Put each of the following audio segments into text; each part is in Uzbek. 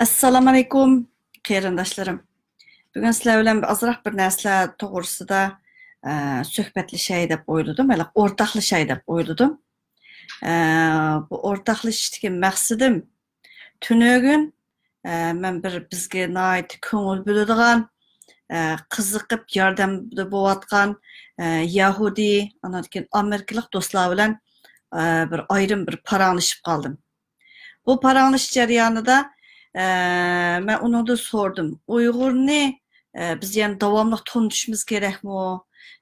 assalomu alaykum qarindoshlarim bugun sizlar bilan ozroq bir narsalar to'g'risida e, suhbatlashay deb o'yladim hali o'rtoqlashay deb o'yladim e, bu o'rtoqlashishdagi maqsadim tunugun e, man bir bizga noit ko'ngil bo'ladigan qiziqib yordam bo'layotgan yahudiy andan keyin amerikalik do'stlar bilan bir ayrim bir paranglashib qoldim bu paranglish jarayonida Ben ee, onu da sordum. Uyğur ne? Ee, biz yəni davamlı tonuşumuz gərəkmi?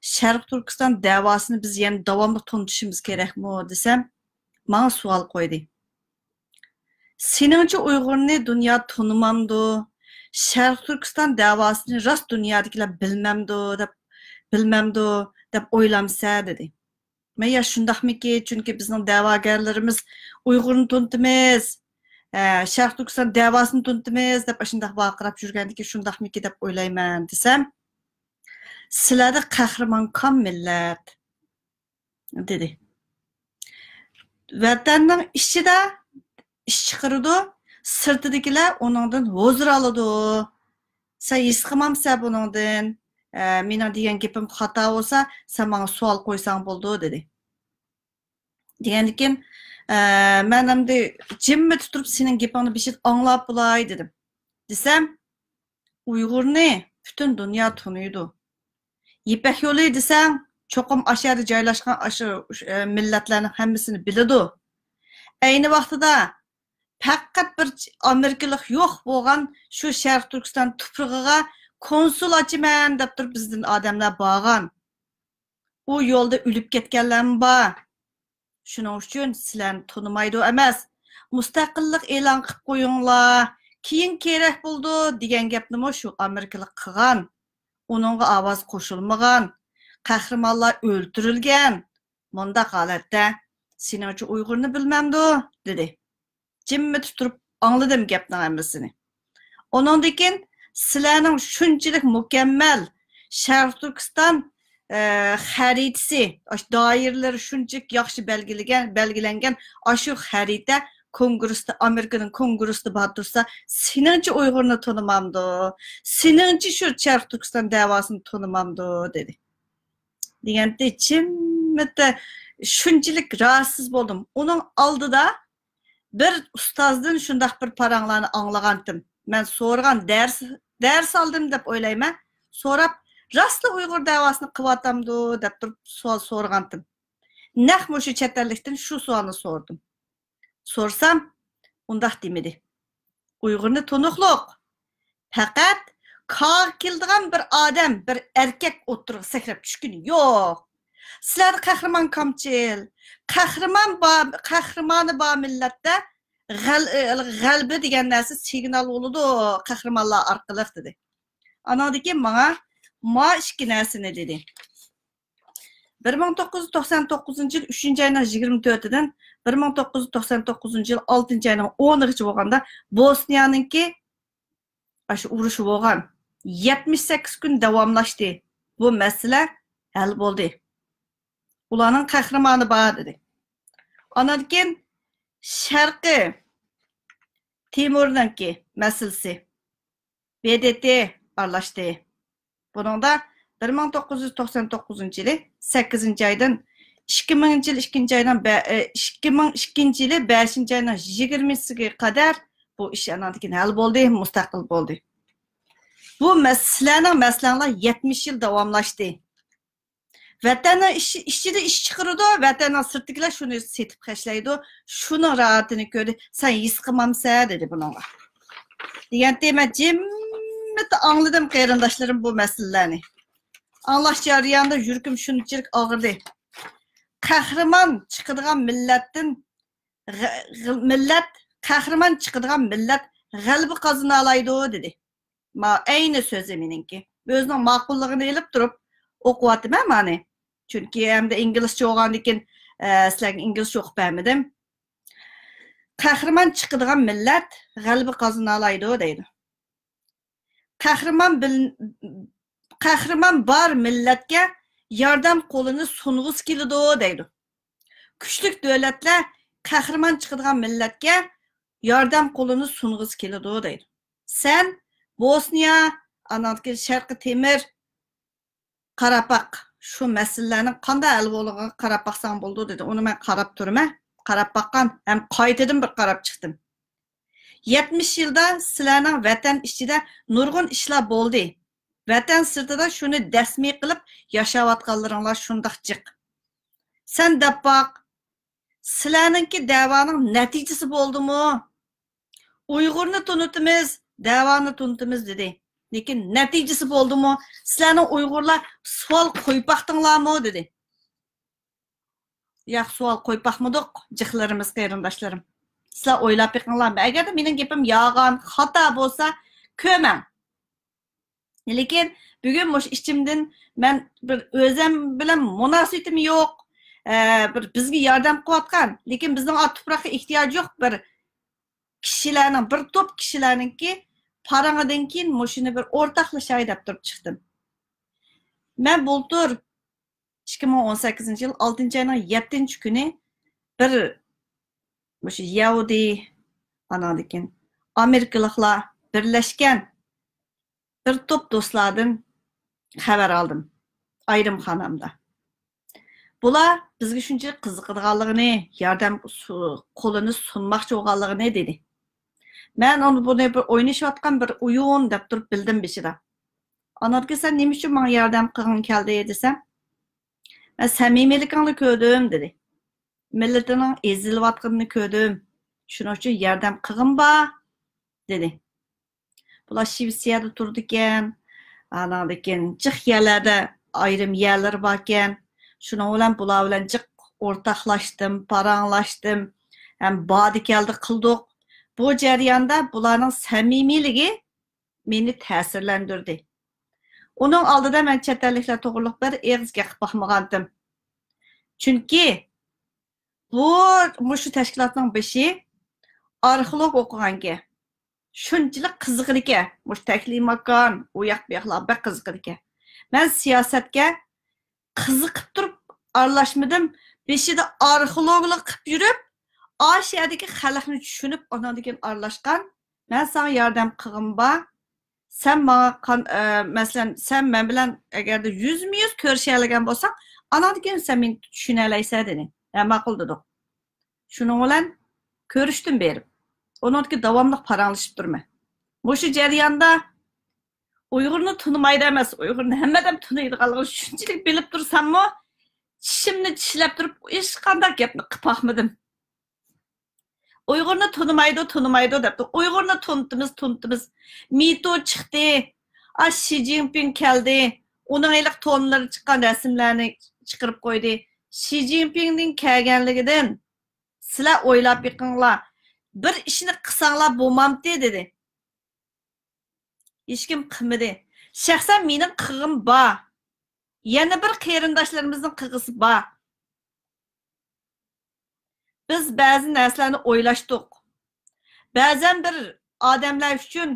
Şərq Türkistan devasını biz yani devamlı yəni davamlı tonuşumuz gərəkmi desəm, mənə sual qoydu. Seninçə Uyğur ne dünya tanımamdı? Şərq Türkistan davasını rast dünyadakılar bilməmdi, de bilməmdi, de oylamsa dedi. Ben ya şundak mı ki, çünkü bizim davagarlarımız Uyğurun tuntimiz, shahduksan davosini tuntimiz deb shundoq baqirib yurgandiki shundoqmiki deb o'ylayman desam sizlarni qahramonkom millat dedi vatanning ichida ish chiqirdi sirtidagilar uningdan huzur oladi san his qilmamsan buningdan meni degan gapim xato bo'lsa san manga savol qo'ysang bo'ldi dedi degandan keyin Ee, ben мен эмди жиммит туруп сенин гепиңди бешет аңлап булай дедим десем uyg'urni butun dunyo tunuydi ipak yo'li desang cho'qim ashyoda joylashgan shu millatlarni hammasini Aynı ayni vaqtida faqat bir amerikalik yok bo'lgan şu sharq turkiston tuprog'iga konsul ochiman deb bizden adamlar odamlar borgan u yo'lda o'lib ketganlar bor shuning uchun sizlarni tonimaydi emas mustaqillik e'lon qilib qo'yinglar keyin kerak bo'ldi degan gapnimi shu amerikalik qilgan uningga ovoz qo'shilmagan qahramonlar o'ltirilgan mundoq holatda sening uchun uyg'urni bilmamdu dedi jimmi turib angladim gapni hammasini undan keyin sizlarning shunchalik mukammal sharq turkiston xaritasi doirlar shunchalik yaxshi belgilagan belgilangan shu xarita kongressda amerikaning kongressida borib tursa seningchi uyg'urni tunimamdi seningchi shu sharq turkiston davosini dedi deganda jimmita shunchalik rahatsiz bo'ldim uning oldida bir ustozdan shundoq bir paranglarni anglagandim man so'ragan dars dars oldim deb o'ylayman so'rab rostda uyg'ur davosini qilyaptimidu deb turib savol so'rgandim naq o'sha chet ellikdan shu savolni so'rdim so'rsam undoq demidi uyg'urni tunuqliq faqat kog keldigan bir odam bir erkak o'tirib sakrab tushguni yo'q sizlar qahramon komchil qahramon qahramoni bor millatda e, g'albi degan narsa signal bo'ladi qahramonlar orqali dedi anadiki manga ma ішкі нәрсені деді бір мың тоғыз жүз тоқсан тоғызыншы жыл үшінші айның жиырма төртіден бір мың тоғыз жүз тоқсан тоғызыншы жыл алтыншы айның оныншы болғанда боснияныкі ашу urushi bo'lgan yetmish sakkiz kun davomlashdi bu masala hal bo'ldi ularning qahramoni bor dedi andan keyin sharqi temurniki masalasi bedt aralashdi Bununda 1999 yılı 8. aydan 2000 yıl 2. aydan 2002 e, yılı 5. aydan 20'siga kadar bu iş anandıkin hal boldu, müstakil oldu. Bu meselenin meseleler 70 yıl devamlaştı. Vatanı iş, işçi de iş çıkarırdı, vatanı sırttıkiler şunu setip kaşlaydı, şunu rahatını gördü, sen his kımamsa dedi bununla. Diyen deme cimri Ümumiyyetle anladım qeyrindaşlarım bu məsələni. Anlaş jarayanda yürküm şunçilik ağırdı. Qəhrəman çıxıdığan millətdən millət qəhrəman çıxıdığan millət g'alaba qazana o dedi. Ma ayni so'zi meninki. O'zining ma'qulligini elib turib o'qiyapman mani. Chunki hamda inglizcha o'qigandan keyin e, sizlarga inglizcha o'qib bermadim. Qahramon chiqadigan millat g'alaba qozona o dedi. qahramon qahramon bor millatga yordam qo'lini sung'iz keladi deydi kuchli davlatlar qahramon chiqadigan millatga yordam qo'lini sung'iz keladi deydi sen bosniya anaki sharqi temir qarapaq shu masalalarni qanday hal bo'lganiga qarab baqsam bo'ldi dedi uni man qarab turman qarab baqqan ham qaytadan bir qarab chiqdim 70 yılda sizlarning vatan ichida nurg'un ishlar bo'ldi vatan sirtida shuni dasmiy qilib yashayotganlaringlar Sen de bak deb ki sizlarningki neticesi natijasi mu? uyg'urni tunutimiz davoni tunutimiz dedi lekin natijasi bo'ldimi sizlarni uyg'urlar savol qo'yib baqdinglarmi dedi Ya sual qo'yib boqmadik jiqlarimiz qarindoshlarim sizlar o'ylab biqinglar agarda mening gapim yolg'on xato bo'lsa ko'mang lekin bugun mush ichimdan man bir o'zim bilan munosabatim yo'q bir bizga yordam qilayotgan lekin bizning tuproqqa ehtiyoj yo'q bir kishilarning bir to'p kishilarniki parang'idan keyin mushuni bir o'rtoqlashay deb turib chiqdim man bultur ikki ming o'n sakkizinchi yil oltinchi oyning yettinchi kuni bir muş şey Yahudi anadikin Amerikalıqlar birleşken bir top dostlardan haber aldım ayrım xanamda. Bular bizga shuncha yardım yordam qo'lini sunmoqchi bo'lganligini dedi. Men onu bunu bir o'ynashayotgan bir o'yin deb turib bildim beshida. Anarga sen nima uchun menga yordam qilging keldi desam, men samimiyligingni ko'rdim dedi. millatining ezilayotganini ko'rdim shuning uchun yordam qilgin ba dedi bular shvetsiyada turdi ekan anadekin jiq yerlarda ayrim yerlar bor ekan shuning bilan bular bilan jiq o'rtoqlashdim paranglashdim ham bodi keldi qildik bu jarayonda bularning samimiyligi meni ta'sirlantirdi uning oldida man chet elliklar to'g'riliq bir egizga qilib boqmagandim chunki bu shu tashkilotning bishi arxeolog o'qiganga shunchalik qiziqir ekan mush taklimakan u yoq bu yoqlar bak qiziqir ekan man siyosatga qiziqib turib aralashmadim beshida arxeologlik qilib yurib osiyodagi xalqni tushunib ondan keyin aralashgan man sanga yordam qilg'im bor sen manga e, masalan sen men bilan agarda yuzma yuz ko'risha olgan bo'lsang anadan keyin sen meni tushuna olaysan dedi E, makul dedik. Şunun olan görüştüm berim. Onunki devamlı paranlaşıp durma. Bu şu ceryanda Uygur'unu tanımaydı emez. Uygur'unu hemmeden tanıydı kalığı. Şunçilik bilip dursam mı? Çişimini çişlep durup iş kandak yapma kıpahmadım. Uygur'unu tanımaydı, tanımaydı dedi. Uygur'unu tanıttımız, tanıttımız. Mito çıktı. Ay Xi Jinping geldi. Onun aylık tonları çıkan resimlerini çıkarıp koydu. shi zinpinning kelganligidan sizlar o'ylab yiqinglar bir ishni qilsanglar bo'lmamdi dedi hech kim qilmadi shaxsan mening qig'im bor yana bir qarindoshlarimizni qig'isi bor biz ba'zi narsalarni o'ylashdiq ba'zan bir odamlar uchun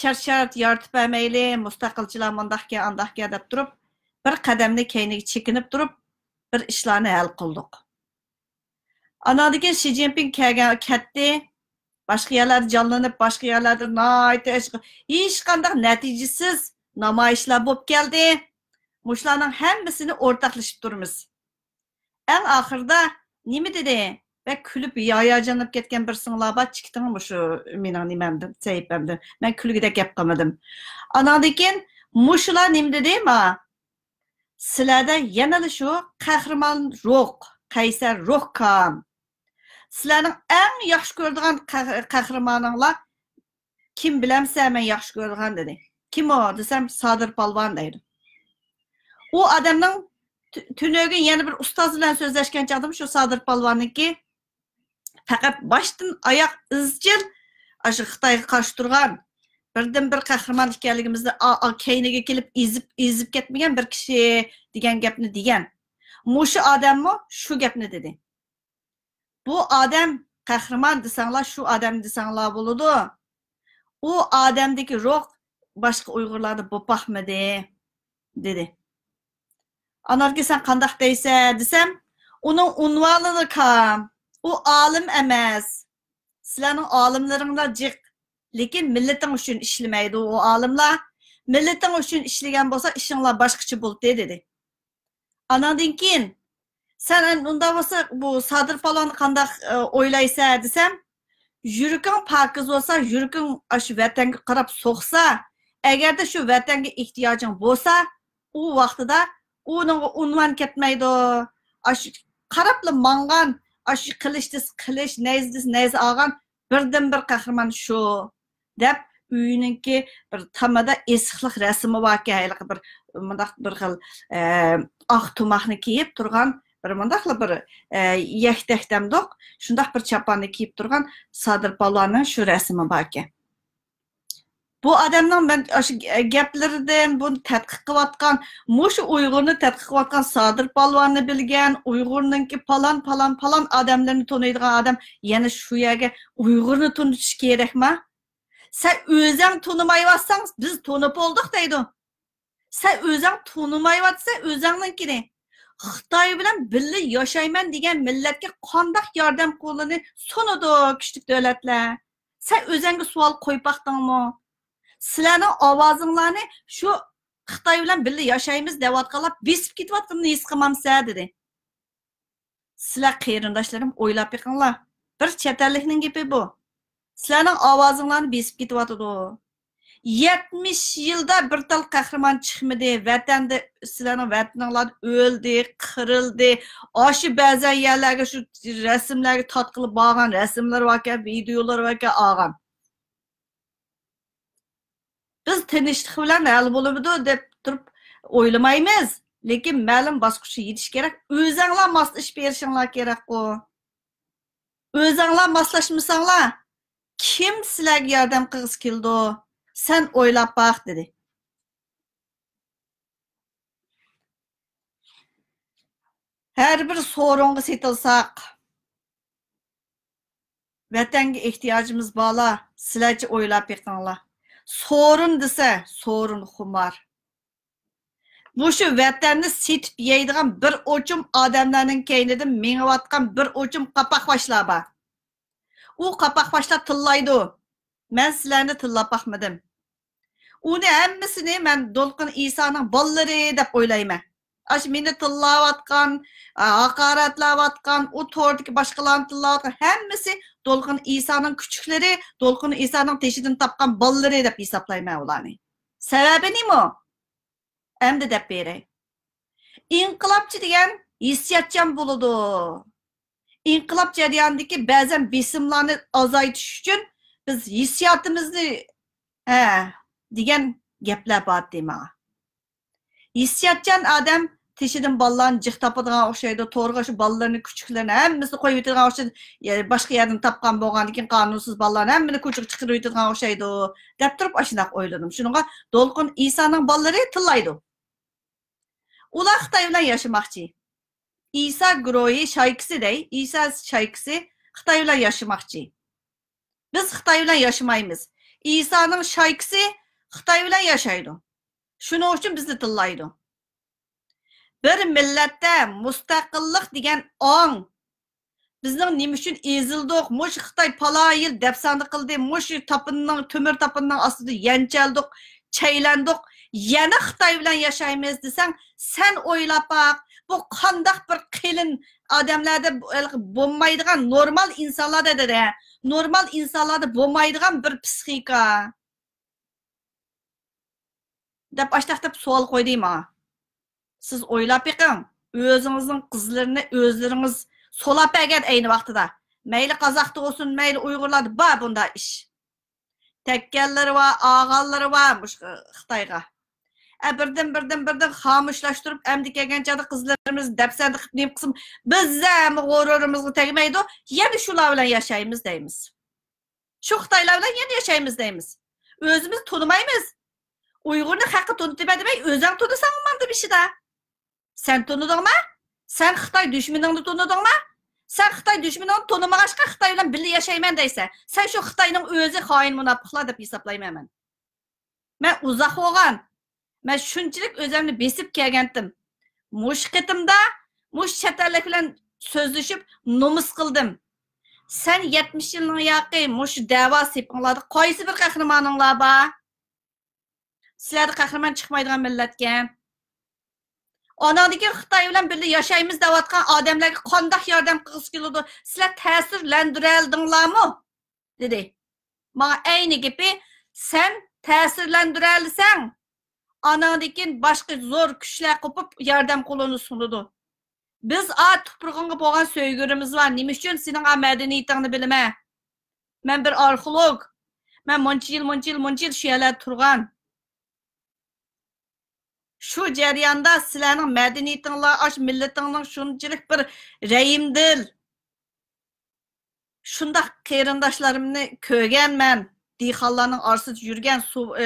shart shart yoritib bermayli mustaqilchilar mundoqka andoqka deb turib bir qadamni keyiniga chekinib durup bir ishlarni hal qildik anadan shi başka kelgan canlanıp başka yerlerde jonlanib boshqa yerlarda hech qanday natijasiz namoyishlar bo'lib keldi mushlarning ortaklaşıp durmuş. En ahırda oxirida nima dedi külüp kulib canıp ketgan bir singlar bor chikdimi shu mening nimamdim sahifamdim man kulgida gap qilmadim anadan keyin mushular nima dedi ma sizlarda yanada shu qahramon ruh qaysar ruh kam sizlarning eng yaxshi ko'radigan qahramoninglar kim bilamsan men yaxshi ko'radigan dedi kim u desam sodir polvon deydi u odamning tunögün yeni bir ustaz ile sözleşken çadım şu Sadır Palvan'ın ki fakat baştan ayak izcil aşı Xtay'a karşı durgan birdan bir kahramanlık qahramon a keyniga gelip izip izip ketmagan bir kishi degan diyen. degan Adam mı? Şu gapni dedi bu odam qahramon desanglar shu odam desanglar bo'ladi u odamdagi ruh başka uyg'urlarda bo'lpaqmidi dedi anarga sen qandaq deysa desam uning unvonini kam u olim emas sizlarning olimlaringlar jiq lekin millating uchun ishlamaydi u olimlar millating uchun ishlagan bo'lsa ishinglar boshqacha bo'ldi dedi anandan keyin san unda bo'lsa bu sadir falon qandaq e, o'ylaysan desam yuraging pokiz bo'lsa yuraging shu vatanga qarab so'qsa agarda shu vatanga ehtiyojing bo'lsa u vaqtida uni unvon ketmaydi qarabli mangan aşı kılıç diz kılıç neyz diz neyz ağan birden bir qahramon shu deb uyninki bir tamada esiqliq rasmi borki haligi bir mundaq bir xil oq e, tumoqni kiyib turgan bir mundaqla bir e, yaktakdamdoq shundoq bir chaponni kiyib turgan sodir polonni shu rasmi borki bu odamning men shu gaplaridan buni tadqiq qilayotgan mushu uyg'urni tadqiq qilayotgan sodir polvonni bilgan uyg'urninki palon palon palon odamlarni taniydigan odam yana shu yerga uyg'urni tunitish kerakmi Sen özün tanımayvatsan biz tanıp olduk deydi. Sen özün tanımayvatsa özünninkini. Xitoy bilan birga yashayman degan millatga qandoq yordam qo'lini so'nadi kuchlik davlatlar san o'zingga savol qo'yib baqdingmi sizlarni ovozinglarni şu xitoy bilan birga yashaymiz deyotganlar besib ketayotganini his qilmamsa dedi sizlar qarindoshlarim o'ylab biqinglar bir chet ellikning gapi bu sizlarning ovozinglarni besib ketyotidi yetmish yilda bir tal qahramon chiqmidi vatanda sizlarning vataninglar o'ldi qirildi oshu ba'zan yerlarga shu rasmlarga totqilib borgan rasmlar borkan videolar borkan olgan biz tinchlik bilan hal bo'libdi deb turib o'ylamaymiz lekin ma'lum bosqichga yetish kerak o'zinglar mos ish berishinglar kerakku o'zinglar moslashmasanglar kim sizlarga yordam qilgisi keldi san o'ylab boq dedi har bir so'ringa setilsaq vatanga ehtiyojimiz bola sizlarcha o'ylab yiqinglar so'rin desa so'rin xumor bu shu vatanni setib yeydigan bir o'chim odamlarning keynidan mengayotgan bir o'chim qapoqboshlar bor O kapak başta tıllaydı. Men sizlerni tıllap bakmadım. Uni hemmisini men Dolkun İsa'nın balları dep oylayma. Aş meni tıllavatkan, hakaretlavatkan, u tordaki başkalarını tıllavatkan hemmisi Dolkun İsa'nın küçükleri, Dolkun İsa'nın teşidini tapkan balları dep hesaplayma olanı. Sebebi ne mu? Hem de dep beri. İnkılapçı diyen hissiyatçan buludu. inqilob jarayonidagi ba'zan besimlarni ozaytish uchun biz hissiyotimizni ha degan gaplar bor dema hissiyotchan odam teshidan bolalarni jiq topadigan o'xshaydi to'g'ri shu bolalarni kuchuklarni hammasini qo'yib yetadigan o'xshaydi boshqa yerdan topgan bo'lgandan keyin qonunsiz bolalarni hammani ko'chaga chiqarib yetadigan o'xshaydi deb turib shunaqa o'yladim shunaqa to'lqin isoning bolalari tillaydi ular xitoy bilan yashamoqchi Isa Groyi shaykisiday Isa shaykisi xitoy bilan yashimoqchi biz xitoy yaşamayımız. yashamaymiz şaykısı shaykisi yaşaydı. Şunu yashaydi shuning uchun bizni tillaydi bir millatda mustaqillik degan ong bizning nima uchun ezildik mush Xtay palayil dafsani qildi mush topinning temir topinning ostida yanchaldik chaylandik yana xitoy bilan yashaymiz desang sen o'ylab bu kandak bir qilin adamlarda bo'lmaydigan normal insonlarda dedi normal insanlarda bo'lmaydigan bir psixika deb ashtaq deb savol qo'ydi manga siz o'ylab yiqing o'zingizning qizlarini o'zlaringiz so'lab bergan ayni vaqtida mayli qozoqda bo'lsin mayli uyg'urlarda bor bunday ish tekkanlar va og'anlar va xitoyga birdan birdan birden birden hamışlaştırıp emdik gençadı kızlarımız depsendi kıtmayayım kısım bizzem g'ururimizga tegmaydi yani shular bilan yashaymiz deymiz shu xitoylar bilan yana yashaymiz deymiz o'zimiz tanımayımız. uyg'urni haqqi tanıtıma demek özel tanısan olmandı bir şey daha. Sen tanıdın Sen xitoy düşmanını tanıdın mı? Sen Xitay düşmanını tanımağaşka Xitay bilen birli yaşayman deyse. Sen şu Xitay'ın özü hain münafıqlar deyip hesaplayım hemen. Ben uzak man shunchalik o'zimni besib kelgandim mush qitimda mush chatallik bilan so'zlashib nomus qildim sen yetmish yilning yoqi mush davo sepinglarda qaysi bir qahramoninglar bor sizlarni qahramon chiqmaydigan millatgan anadagi xitoy bilan birga yashaymiz deyotgan odamlarga qandoq yordam qilgisi keladi sizlar ta'sirlantirildinglarmi dedi manga ayni gapi sen ta'sirlantirilsang анадыкин башкы зор күчлөр купуп жардам колуну сунуду биз а тупургунга болгон сөйгүрүбүз бар эмне үчүн сенин а маданийитиңди билме мен бир археолог мен мынча жыл мынча жыл мынча жыл ушу жерде турган shu jarayonda sizlarning madaniyatinglar osh millatinglar shunchalik bir rayimdil shundoq qarindoshlarimni ko'rganman dehqonlarning orsida yurgan suv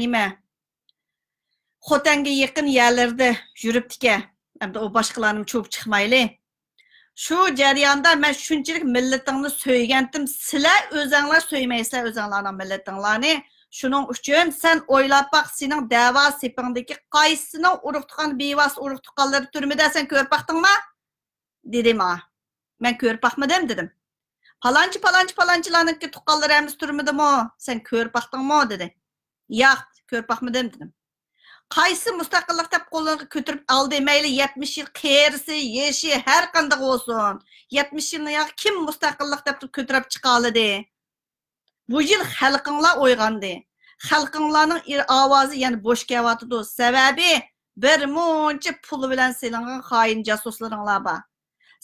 nima Xotanga yakın yerlerde yürüptike. Hem de o başkalarını çok çıkmaylı. Şu ceryanda ben şünçilik milletini söygendim. Sile özenler söymeysile özenlerine milletlerini. Şunun üçün sen oylap bak senin dava sepindeki kayısının uruqtukan beyvas uruqtukanları türmüde sen körüp baktın mı? Dedim ha. Ben körüp bakmadım dedim. Palancı palancı palancılarınki tukalları hemiz türmüde mi? Sen körüp baktın mı dedi. Yak körüp bakmadım dedim. qaysi mustaqillik deb qo'llarga ko'tarib oldi mayli yetmish yil qerisi yeshi har qanday bo'lsin yetmish yilni kim mustaqillik deb ko'tarib chiqa oladi bu yil xalqinglar o'yg'ondi xalqinglarning ovozi yana bo'sh kelyotidi sababi bir muncha puli bilan silingan xoin josuslaringlar bor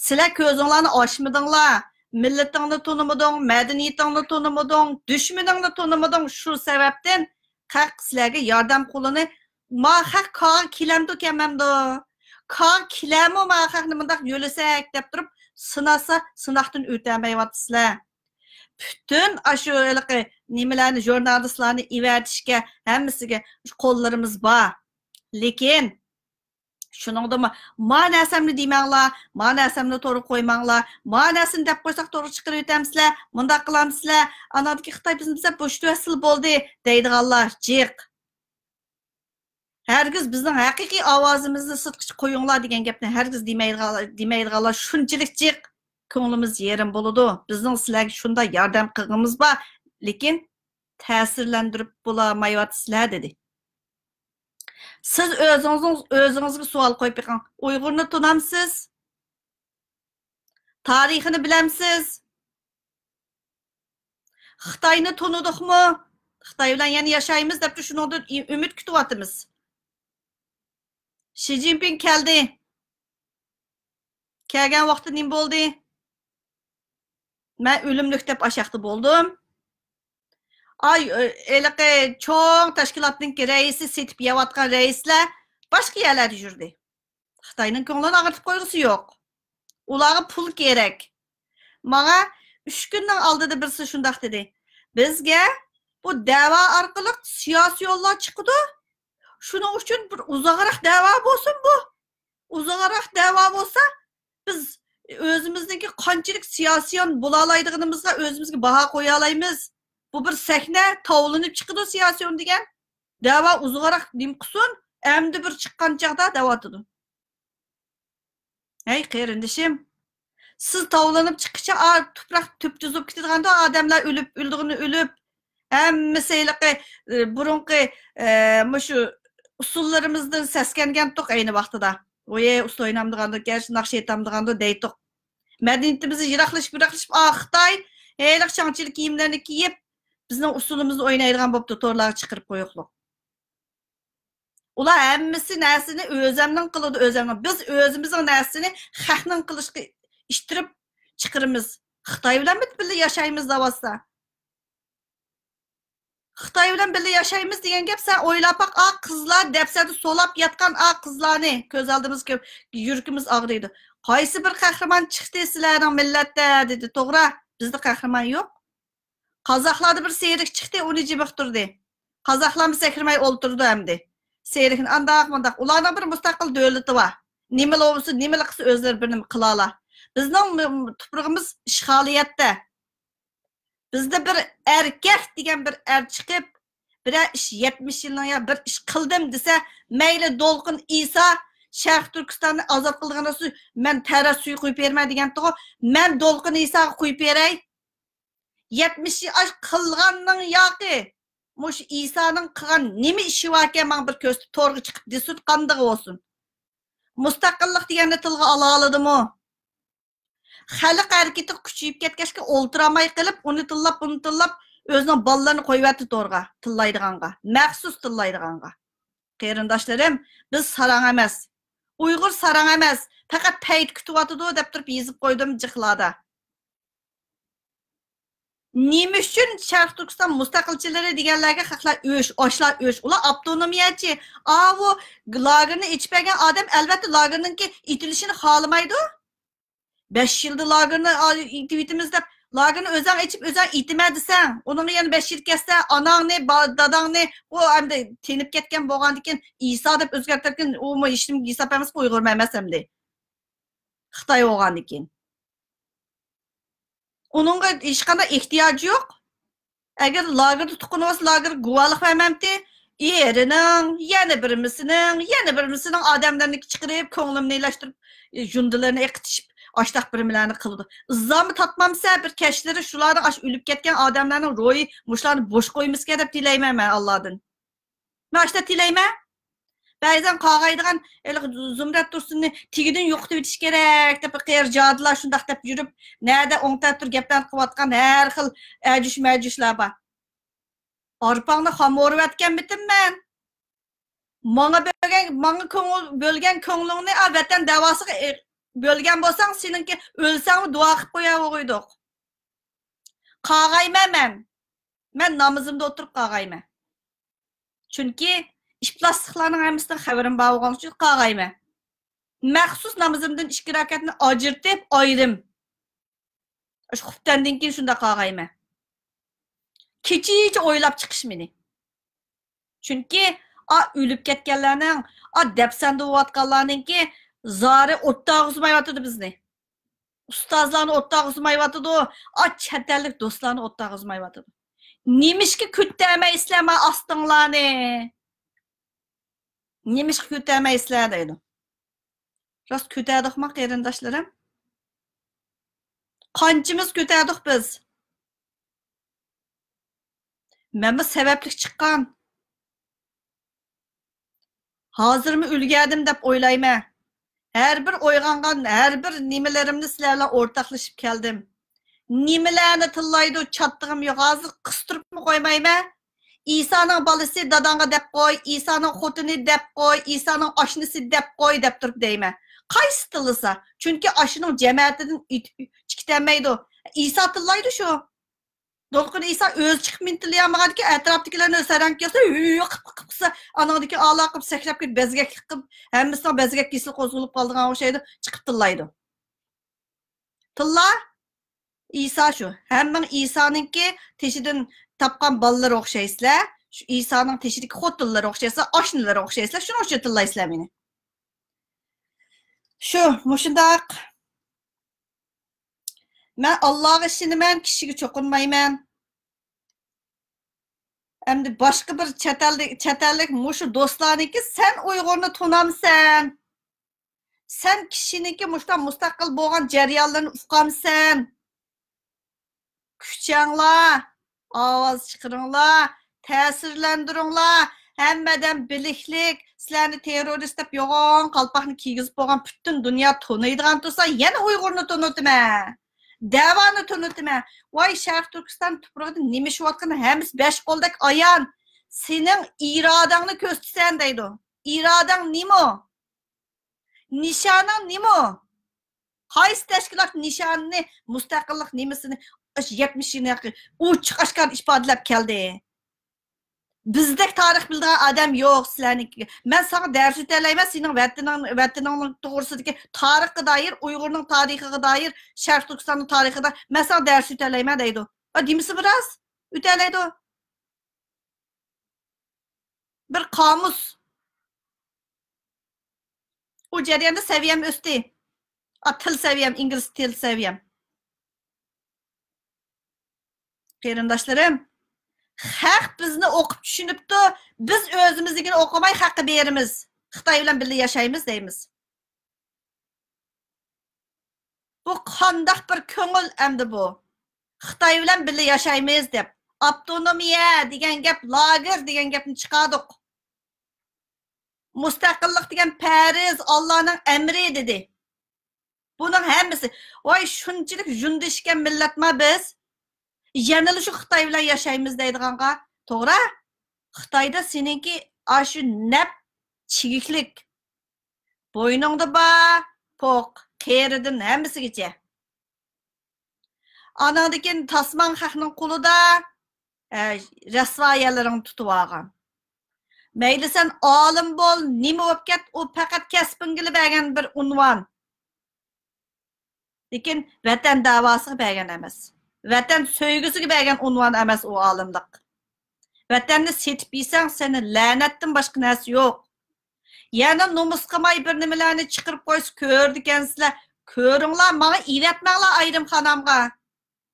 sizlar ko'zinglarni ochmadinglar millatingni tonimading madaniyatingni tonimading dushmaningni tonimading shu sababdan haq sizlarga yordam qo'lini man haq qor kelamdi ekanmamdi qor kelami man haqni bundoq yo'lasak deb turib sinasa sinoqdan o'tamayapsizlar butun shu iliqi nimalarni jurnalistlarni ivatishga hammasiga qo'llarimiz bor lekin shuningdimi ma narsamni demanglar ma narsamni to'g'ri qo'ymanglar ma narsani deb qo'ysak to'g'ri chiqarib o'tamsizlar bundoq qilamsizlar anadiki xitoy bizni bizga bo'shtuasil bo'ldi deydiganlar jiq hargiz bizning haqiqiy ovozimizni sidqich qo'yinglar degan gapni hargiz demaydiganlar shunchalik jiq ko'nglimiz yerim bo'ladi bizning sizlarga shunday yordam qilg'imiz bor lekin ta'sirlantirib bo'lolmayotsizlar dedi siz o'zingizni o'zingizga savol qo'yib yiqing uyg'urni tunamsiz tarixini bilamsiz xitoyni tunudikmi xitoy bilan yana yashaymiz deb shuni umid kutyapmiz Xi Jinping keldi. Kelgan vaqti nim bo'ldi? Men o'limlik deb ashaqda bo'ldim. Ay, e, eliqi cho'ng tashkilotning raisi setib yeyotgan raislar boshqa yerlarda yurdi. Xitoyning ko'nglini og'ritib koyusu yok. Ularga pul gerek. kerak. Menga 3 kundan oldida birisi shundoq dedi. Bizga bu da'vo orqali siyasi yo'llar çıkıdı shuning uchun bir uzoqroq davo bo'lsin bu uzoqroq davo olsa biz e, özümüzdeki kançılık siyasiyan bo'la oladiganimizga o'zimizga baho qo'ya bu bir sahna tovlanib chiqadi siyosiyon degan davo uzoqroq nim qilsin endi bir chiqqan chog'da davotidi ey qarindishim siz tovlanib chiqqicha tuproq tup tuzib ölüp odamlar o'lib o'ldig'ini o'lib hammasi e, burunqi e, mushu usullarımızdı seskengendik aynı vaxtıda. Oye usta oynamdıgandı, gerçi nakşe etamdıgandı deydik. Medeniyetimizi yıraklaşıp yıraklaşıp ahıqtay, heylik şangçilik kiyimlerini kiyip, bizden usulümüzü oynayırgan boptu torlağı çıkırıp koyuqlu. Ula hemmisi nesini özemden kılıdı özemden. Biz özümüzün nesini xəxnin kılışkı iştirip çıkırımız. Xitay bilen mi birli yaşayımız davasa? xitoy bilan birga yashaymiz degan gap san o'ylab oq qizlar dapsada so'lab yotgan oq qizlarni ko'z oldimizga yuragimiz og'riydi qaysi bir qahramon chiqdi sizlarning millatda dedi to'g'ri bizda qahramon yo'q qozoqlarda bir serik chiqdi uni jibiq turdi qozoqlarni sakramay o'ltirdi hamdi serikni andoq mundoq ularni bir mustaqil davlati bor nima bo'lsa nima qilsa o'zlari bir nima qilolar bizning tuprog'imiz ishg'oliyatda bizda bir erkak degan bir er chiqib biror ish yetmish yil yo bir ish qildim desa mayli to'lqin iso sharq turkistonni ozod qilgandan so'ng man tara suv quyib berma degandii man to'lqin isoga quyib beray yetmish yil qilganning yoki mush isoning qilgan nima ishi bor ekan man bir ko'rsatib to'rga chiqib desut qandig bo'lsin mustaqillik deganda tilga ola xalq harakati kuchayib ketgachga o'ltiramay qilib uni tillab buni tillab o'zining bolalarini qo'yyapti to'rga tillaydiganga maxsus tillaydiganga qarindoshlarim biz sarang emas uyg'ur sarang emas faqat payt kutyotidi deb turib yozib qo'ydim jiqlarda nima uchun sharq turkiston mustaqilchilari deganlarga haqlar o'sh oshlar o'sh ular avtonomiyachi avu lagerni ichib odam albatta lagerniki itilishini xohlamaydi 5 yıldır lagırını tweetimizde lagırını özel içip özel ihtimal sen. Onun yanı 5 yıl keste anan ne dadan ne o hem de tenip ketken boğan diken İsa deyip özgertirken o mu işim İsa pemiz Uygur memesem de. Xitay olgan diken. Onunla işkanda ihtiyacı yok. Eğer lagır tutkun olsa lagır guvalık vermemdi. Yerinin, yeni birimizinin, yeni birimizinin adamlarını çıkarıp, konulumunu iyileştirip, e, jundalarını ekitişip aşdaq birimlərini qıldı. İzzamı tapmamsa bir kəşləri şuları aş ölüb getkən adamların royu muşlarını boş qoymuş gedib diləymə mən Allah'dın. Mən aşda diləymə. Bəzən qağaydıqan elə Zümrət Dursunni tigidin yoxdu bitiş gerek bir qeyr cadılar şundaq dəb yürüb nədə on tur gəbdən qıvatqan hər xil əcüş məcüşlər bə. Arpağını xamoru vətgən bitim mən. Mana bölgən, mana köngül bölgən köngülünü vətən bo'lgan bo'lsang seniki o'lsang duo qilib qo'yaverdik qolg'ayman man man namozimda o'tirib qolg'ayman chunki iflosliklarning hammasidan xabarim bor bo'lgan uchun qolg'ayman maxsus namozimdan ikki rakatni ajirtib oyrim shu xuftandan keyin shunda qolg'ayman kechacha o'ylab chiqish meni chunki a o'lib ketganlarning a dapsan Zare otdağı uzmayvatıdı bizni. Ustazlarını otdağı uzmayvatıdı o. Aç çeterlik dostlarını otdağı uzmayvatıdı. Nemiş ki kütleme İslam'a ne? Nemiş ki kütleme İslam'a deydi. Rast kütledik mi yerindaşlarım? Kancımız kütledik biz. Məmə səbəblik hazır mı ülgədim dəb oylayma. Her bir oygangan, her bir nimelerimde sizlerle ortaklaşıp geldim. Nimelerini tıllaydı, çattığım yok ağzı kıstırıp mı koymayayım he? İsa'nın balısı dadanga dep koy, İsa'nın hotunu dep koy, İsa'nın aşınısı dep koy dep durup deyme. Kaysı tılısa? Çünkü aşının cemaatinden çikitemeydi. İsa tıllaydı şu. Dolqin Isa o'zi chiqib mintilamaganki, atrofdagilarni sarang kelsa, qip qip qilsa, anadiki alo qilib sakrab ketib bezgaklik qilib, hammasidan bezgak kesil qo'zg'ilib qoldigan o'xshaydi, chiqib tillaydi. Tilla Isa shu. Hammang Isoninki teshidan tapgan bolalar o'xshaysizlar. Shu Isoning teshidagi xotillari o'xshaysa, oshnilari o'xshaysizlar. Shuning uchun tillaysizlar meni. Shu, mushundaq man allohga ishonaman kishiga cho'qinmayman endi boshqa bir chet ellik chet ellik mushu do'stlarniki sen uyg'urni tunamsan sen kishiniki mushta mustaqil bo'lgan jarayonlarni uqqansan kuchanglar ovoz chiqaringlar ta'sirlantiringlar hammadan biliklik sizlarni terrorist deb yo'g'on qalpoqni kiygizib bo'lgan butun dunyo tunaydigan tursa yana uyg'urni tunutiman davoni tunutma voy sharq turkiston tuprog'ida nima ishlayotgani hammasi besh qo'ldak ayon sening irodangni ko'rsatsan deydi irodang nima nishoning nima qaysi tashkilot nishonni mustaqillik nimasini yetmish yil uch oshkor ifodalab keldi bizdek tarix bildiğin adam yok sizlerin. Ben sana dersi derleyme senin vettinin, vettinin doğrusudaki tarihe dair, Uygur'un tarihine dair, Şerif Türkistan'ın tarihine dair. Ben sana dersi derleyme deydi. O demisi biraz, üteleydi o. Bir kamus. O cereyanda seviyem üstü. Atıl seviyem, İngiliz til seviyem. Qeyrindaşlarım, haq bizni o'qib tushunibdi biz o'zimiznikini o'qimay haqqi berimiz xitoy bilan birga yashaymiz deymiz bu qandoq bir ko'ngil endi bu xitoy bilan birga yashaymiz deb avtonomiya degan gap lager degan gapni chiqardik mustaqillik degan pariz ollohning amri dedi buning hammasi voy shunchalik jundishgan millatma biz yanada shu xitoy bilan yashaymiz deydiganga to'g'ri xitoyda seninki ana shu nap chigiklik bo'yningda bor po'q qeridan hammasigacha anadikin tasman xalqning qo'lida e, rasvoyalaring tutib olgan mayli sen olim bo'l nima bo'lib ket u faqat kasbingili bergan bir unvon lekin vatan davosiga bergan emas Vətən söygüsü gibi əgən unvan əməz o alımlıq. Vətənini setib yeysən səni başka başqa yok. Yani Yəni nomus qılmay bir nimələrini çıxırıb qoysa gördükənsizlər, görünglər, mənə iletmənglər ayrımxanamğa.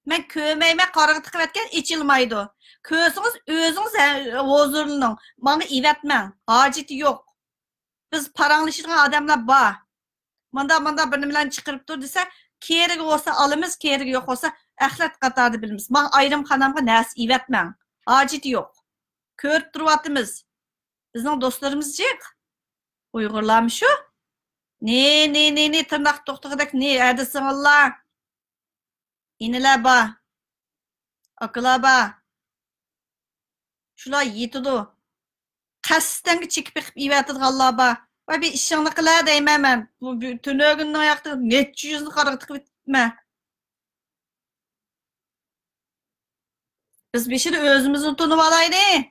Mən köməyimə qarığı tıqıb etken içilmaydı. Körsünüz özünüz e, huzurunun. Mənə iletməng. Haciti yok. Biz paranlaşırğan adamla var. Manda manda bir nimələrini çıxırıb dur desə, olsa alımız, kerigi yok olsa әхләт қатарды білміз. Ман айрым ханамға нәс иветмәң. Ажиді жоқ. Көріп тұрватымыз. Біздің dostlarımız cik. Uyghurlam şu. Ne ne ne ne tırnak doktordak ne erdesin Allah. İnile ba. Akıla ba. Şula yetidu. Kasten çekip ekip ivetid Allah ba. Ve bir işini kıla değmem ben. Bu tünögünün ayakta ne yüzünü karıqtık bitme. Biz beshida o'zimizni tunib olaylik.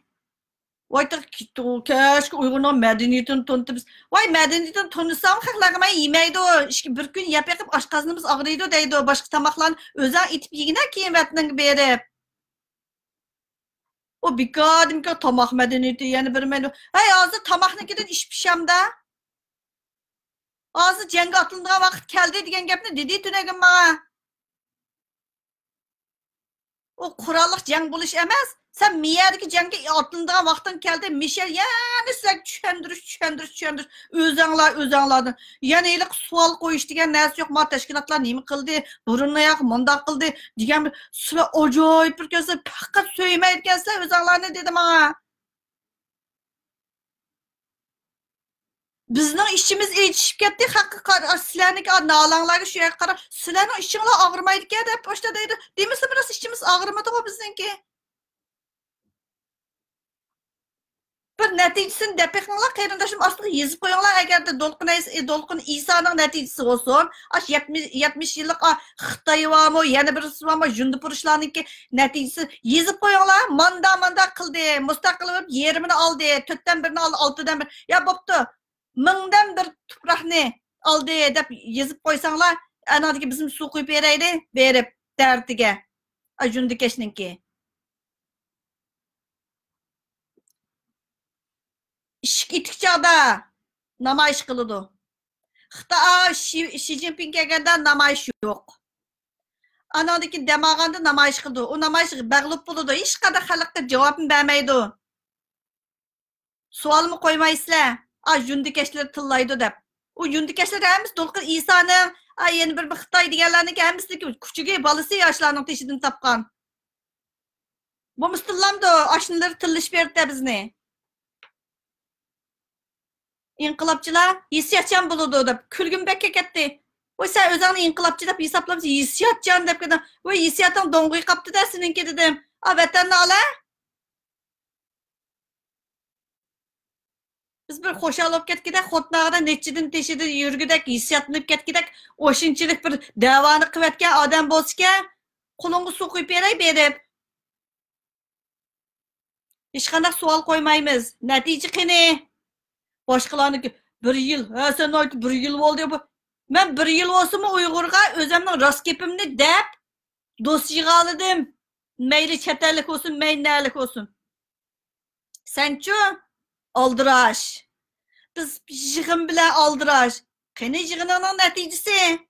Voy kashki Uyg'urning madaniyatini tunitib biz. Voy madaniyatini tunisam haqlag'imay yemaydi, ishki bir kun yap yaqib oshqaznimiz og'riydi deydi, boshqa tamoqlarni o'zi itib yegina keyin vatning berib. O bikadimki tamoq madaniyati yani bir men. Hey, hozir tamoqnikidan ish pishamda. Hozir jangga otiladigan vaqt keldi degan gapni dedi tunagim menga. u qurolliq jang bo'lish emas sen miyadagi jangga otlandigan vaqtdan keldi mishel yana sizlarga tushundirish tushundirish tushundirish o'zinglar o'zinglardan yana iliq savol qo'yish degan narsa yo'q ma tashkilotlar nima qildi burunnayoq mundoq qildi degan sizlar ajoyib bir ko'rsa faqat so'ymaydigansizlar o'zinglarni dedi manga Bizden Bizning ishimiz etishibketdi haqiqat sizlarniki nolanglarga shu yerga qarab sizlarning ishinglar og'rimaydiku deb boshda deydi demasa biraz işimiz ishimiz og'rimadiku bizniki bir natijasini depinglar qarindoshim ostiga yozib qo'yinglar agarda do'lqin e, do'lqin isoning natijasi bo'lsin ash yetmish yillik xitoy bormi yana birisi bormi jundipurushlarniki natijasi yozib qo'yinglar manda manda qildi mustaqil yermini aldı, to'rtdan birini aldı, oltidan bir ya bo'pti mingdan bir tuproqni oldi deb yozib qo'ysanglar anadagi bizim suv quyib berayli berib dardiga ajundikashniki ishik itki chog'da namoyish qiladi xitoy shi zinpin kelganda namoyish yo'q anadiki dam olganda namoyish qildi u namoyish bag'lib bo'ladi hech qanday xalqqa javobni bermaydi savolmi qo'ymaysizlar a yundikashlar tillaydi deb u yundikashlar hammasi to'lqin isoni yana bir xitoy deganlarniki hammasiniki kuchugi bolasi yoshlarning teshidan topgan bo'lmasa tillamdi ashinalar tillish berdi bizni inqilobchilar hissiyotchan bo'ladi deb kulgim bakka ketdi voy san o'zingni inqilobchi deb hisoblabsan hissiyotchan deb voy hissiyoting do'ng'iy qolibdida seninki dedim a vatanni ola biz bir xoşal bo'lib ketgidek xotnag'ida nechidin teshidi yurgidek hissiyatlanib ketgidek o'shinchalik bir davoni qilayotgan odam bo'lsa qo'lingga suv quyib beray berib hech qanday savol qo'ymaymiz natija qani bir yil ha sen ayt bir yil bo'ldi bu man bir yil bo'lsinmi uyg'urga o'zimning rost gapimni deb do'st yig'a oldim mayli chet ellik bo'lsin mayli nalik bo'lsin sanchu oldirash biz yig'im bilan oldirash qani yig'inini natijasi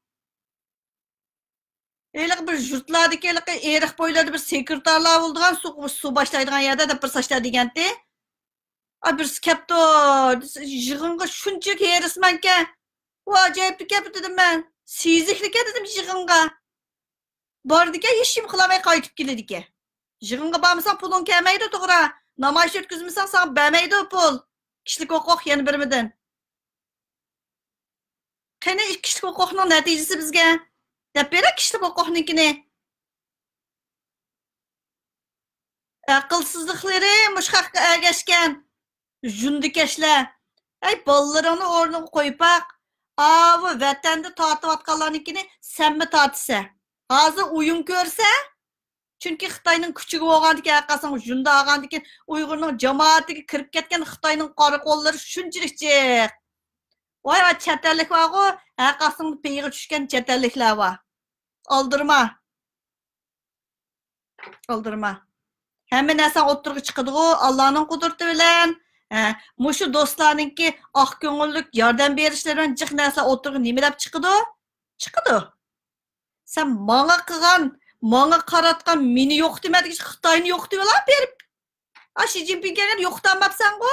Elik bir yurtlardaki elik erik boylarda bir sekretarlar bo'ldigan su, su boshlaydigan yerda deb bir sochlar degandi a birisi kelibdi yig'inga shuncha kerismanka u ajoyib kelibdi dedim man sezikniki dedim yig'inga bordika hech kim qilolmay qaytib keladiki yig'inga bormasang puling kelmaydi to'g'ri namoyish o'tkazmasang sanga bermaydi pul kishilik huquq yana birimidan qani kishilik huquqning natijasi bizga deb bera kishilik huquqnikini aqlsizliklari mushhaqqa ergashgan jundikashlar ay bolalarini o'rniga qo'ypaq avi vatanda tortayotganlarnikini sanmi tortsa hozir uyum ko'rsa chunki xitoyning kuchiga bo'lgandiki haqqasini shunda olgan ekan uyg'urning jamoatiga kirib ketgan xitoyning qora qo'llari shunchalik jiq voy va chet ellik borku haqqasini tushgan chet bor oldirma oldirma hamma narsa o'ttirg'i chiqadiku allohning qudrati bilan mushu do'stlarninki oq ko'ngillik yordam berishlari bilan jiq narsa o'ttirg'i nima deb chiqadi chiqadi san manga qilgan manga qaratgan meni yo'q demadingiz xitoyni yo'q deb ala berib a shi zinpinga endi yo'q demabsan go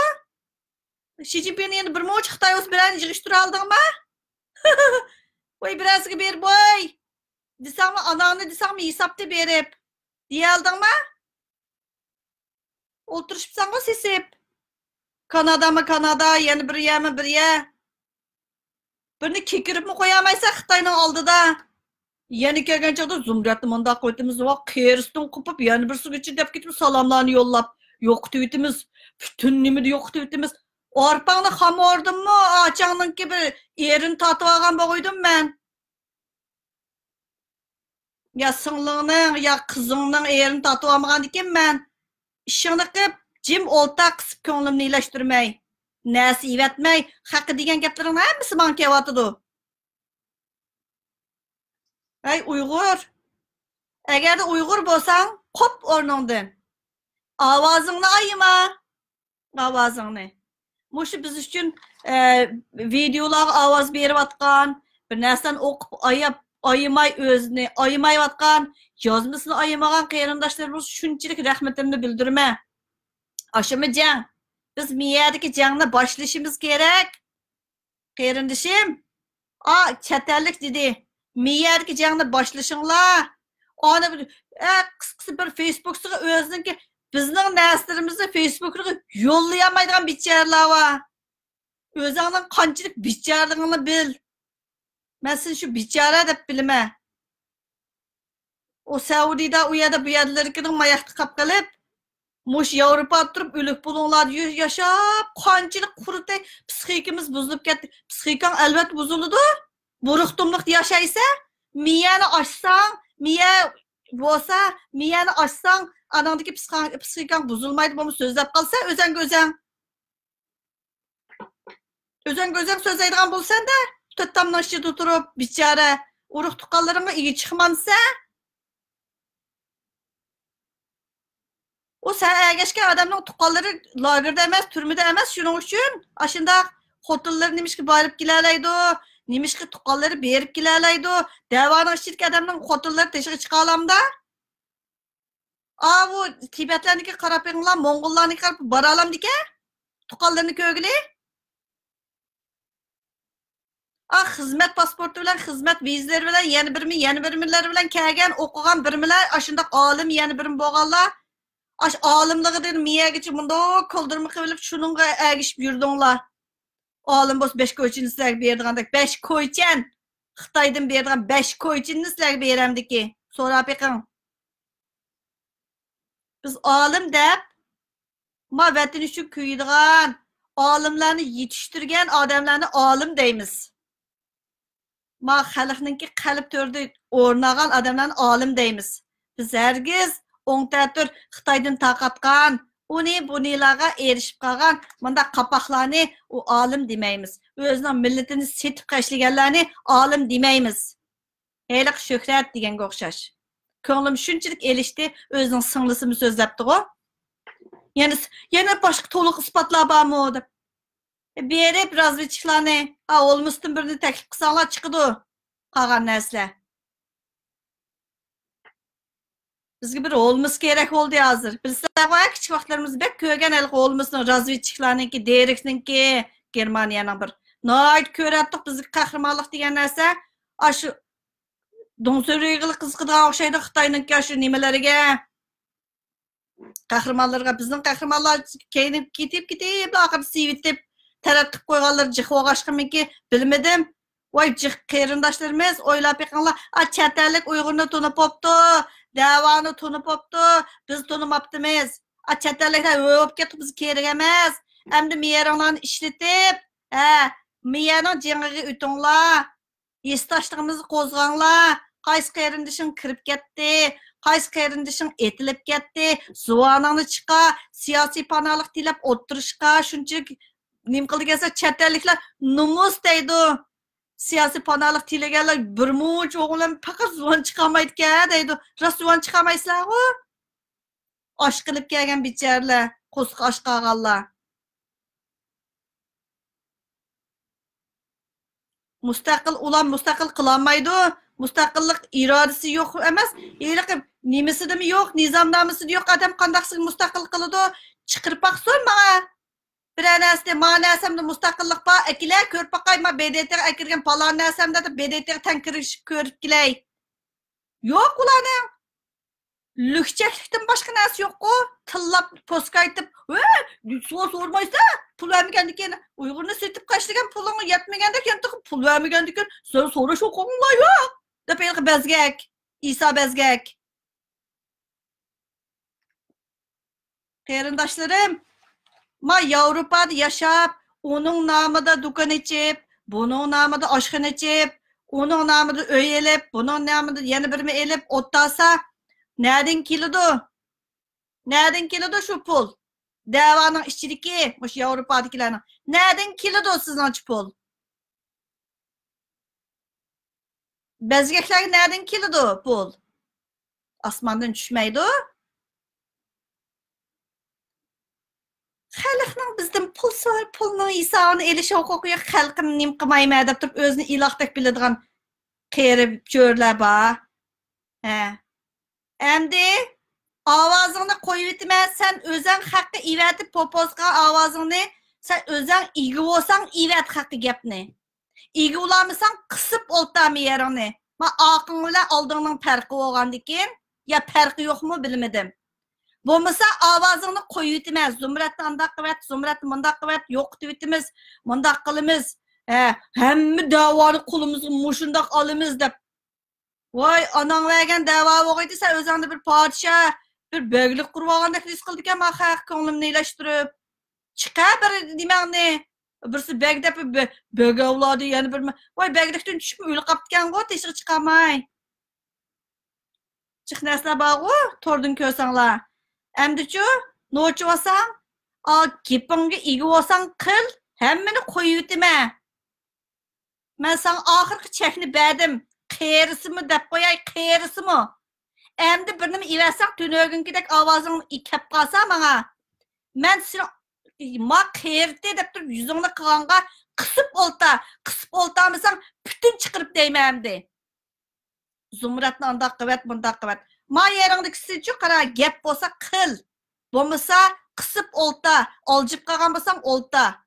shi zinpinni endi bir muncha xitoy o'z bilan yig'ishtira oldingmi voy birasiga berib voy desangmi anavni desangmi hisobda berib deyaldingmi o'tirishibsan go sesib kanadami kanada yana bir yami bir ya birni kekiribmi qo'ya olmaysan xitoyni oldida Yeni gelgen çağda zümriyatlı mandak koyduğumuz var. Kıyarısından kopup yani bir su için dep gitmiş salamlarını yollap. Yok tüytümüz. Bütün nimir yok tüytümüz. Orpanı ham ordum mu? Açanın gibi yerin tatı ağam koydum ben. Ya sınlığının ya kızının yerin tatı ağamgan dikim ben. İşini kıp jim olta kısıp könlümünü iyileştirmey. Nesi ivetmey. Hakkı degen geplerin hepsi bana kevatıdı. Ay Uygur. Eğer de Uygur bolsan kop ornundan. Avazını ayıma. Avazını. Muşu biz üçün e, videolar avaz berip atkan, bir nersen okup ayıp ayımay özünü, ayımay atkan, yazmasını ayımağan kıyarındaşlarımız şunçilik rahmetimini bildirme. Aşımı can. Biz miyadaki canla başlayışımız gerek. Kıyarındışım. a çeterlik dedi miyadagi jangni boshlashinglar ani qisqasi bir e, facebookga o'ziniki bizning narsalarimizni facebookga yo'llay olmaydigan var. bor o'zingning qanchalik becharaligingni bil man seni shu bechara deb bilma o saudiyda u yerda bu yerlarnikini mayoqda qolib qilib mush yevropada turib o'lik bo'linglar yashab qanchalik qurutay psixikamiz buzilib ketdi psixikang albatta buziladi bo'riqtumliq yaşaysa, miyani açsan, miya bo'lsa miyani ochsang ananiki psixikang buzilmaydi bo'lmasa so'zlab qolsa o'zang o'zang o'zang o'zang so'zlaydigan bo'lsanda to'rttamni ichida o'tirib bechora urug' iyi ega chiqmansa u san ergashgan odamning tuqqanlari lagerda emas turmada emas shuning uchun ana shundoq xotinlar nimishga borib kelalaydi nimishki tuqqanlari berib kelalaydi davoni shirk odamni xotinlari teshig'i chiqa olamda a bu tibatlarniki qarab beringlar mo'ng'ullarniki qarab bora olamdika tuqqanlarni ko'gili a xizmat pasporti bilan xizmat yeni bilan yana birmi yana birmilar bilan kelgan o'qigan birmilar ana shundoq olim yana miye bo'lganlar olimlig'idan miyagacha bundoq qildirma şununla ergiş agishib yurdinglar olim bo'lsa besh ko'ychini sizlarga berdigandek besh ko'ychan xitoydan berdigan besh ko'ychinni sizlarga beramdiki so'rab yiqing biz olim deb ma vatan uchun kuydigan olimlarni yetishtirgan odamlarni olim deymiz ma xalqninki qalb to'rida o'rnagan odamlarni olim deymiz biz hargiz o'ngtatur xitoydan tarqatgan uni bunilarga erishib qolgan bunda qapoqlarni u olim demaymiz o'zini millatini setib tashlaganlarni olim demaymiz heliq shuhrat deganga o'xshash o. Yani yani başka singlisini ispatla yana yana oldu? to'liq isbotlar bormi deb berib razvedchiklarni a olmusdan birini taklif qilsanglar chiqadi qolgan nesle. bizga bir o'limiz kerak bo'ldi hozir bilsa kichik vaqtlarimiz bek ko'rgan haligi o'limizni razvedchiklarniki derikniki germaniyani bir noyt ko'ryapdik bizga qahramonlik degan narsa shu do'nsuriyg'ili qiziqadigan o'xshaydi xitoyniki shu nimalariga qahramonlarga bizning qahramonlar keyin ketib ketib oxiri sivitib tarab qilib qo'yganlar jih bo'lg'ashqimikin bilmadim voy jiq qarindoshlarimiz o'ylab yiqinglar chet ellik uyg'urni tunib bo'libdi davoni tunib bo'libdi biz tunimabdimiz chet elliklar o'lib ketdi biz kerak emas endi miyaringlarni ishlatib ha miyaning jingiga o'tinglar esdoshligimizni qo'zg'anglar qaysi qarindishing kirib ketdi qaysi qarindishing etilib ketdi zuvonani chiqa siyosiy panolik tilab o'tirishga shunchalik nim qildi kelsa chet elliklar numus deydi siyosiy ponalik tilaganlar muncha o'g'lim faqat zvon chiqolmaydikan deydi rost zvon chiqolmaysizlarku osh qilib kelgan becharalar qo'siq osh qolganlar mustaqil ular mustaqil qilolmaydi mustaqillik irodasi yo'q emas iliqi nimasidami yo'q nizomnomasi yo'q odam qandaqsi mustaqil qiladi chiqirib boqsin mana Bira näsde ma näsemde mustaqillik ba ekiler körp bakayma BDT ekirgen palan näsemde de BDT tenkiriş körp kiley. Yok ulanın. Lükçeklikten başka näsi yok o. Tıllap poska aytıp, "Suğa sormaysa pul vermegen diken, Uygurunu sütüp kaçtıken pulunu yetmegen diken, pul vermegen diken, sen sonra şok onunla yok." Dep elgi bezgek. İsa bezgek. Qeyrindaşlarım, Ma Avrupa'da yaşayıp onun namıda dükkan açıp, bunun namıda aşkın açıp, onun namıda öy elip, bunun namıda yeni bir mi elip ottasa nereden kilidu? Nereden kilidu şu pul? Devanın işçiliki, şu Avrupa'dakilerin. Nereden kilidu sizin şu pul? Bezgekler nereden kilidu pul? Asmandan düşmeydi. xalqning bizdan pul so'rab pulni isoni elish huquqiga xalqim nim qilmayman deb turib o'zini ilohdek biladigan qeri jo'rlar bor ha endi ovozingni qo'yib yetaman san o'zing haqqi ivatib popozga ovozingni sen o'zing ega bo'lsang ivat haqqi gapni ega bo'lolmasang qisib o'ltami yeringni man oqing bilan oldingning farqi bo'lgandikin yo farqi yo'qmi bilmadim Bu авазыңны қой етіміз. Зумратты андақ қылат, зумратты мындақ қылат, жоқ деп мындақ қылымыз. Ә, әмі дәуаны құлымызға мұшындақ алымыз деп. Вай, анаң вәген дәва оғайды, сән өзіңді бір патша, bir böglik kurvağında his kıldık ama hak konumu iyileştirip çıka bir demeni birisi bögdep böge avladı yani bir vay böglikten düşüp ölü kaptıkan o teşik çıkamay çık nesne bağ go tordun kösanla Әмдічу, ночы осаң, а кепіңгі игі осаң қыл, әммені қойы өтіме. Мен саң ақырқы чәкіні бәдім, қиырысы мұ деп қояй, қиырысы мұ. Әмді бірнім иләсақ түнөгінкідек авазың кәп қалса маңа. Мен сені ма қиырты деп тұрып жүзіңді қығанға қысып олта, қысып олтамысаң бүтін чықырып деймі әмді. Зумратны анда қывет, мұнда қывет ma yerindikisi çok kara gap olsa kıl. Bolmasa kısıp olta, olcip kalan bolsan olta.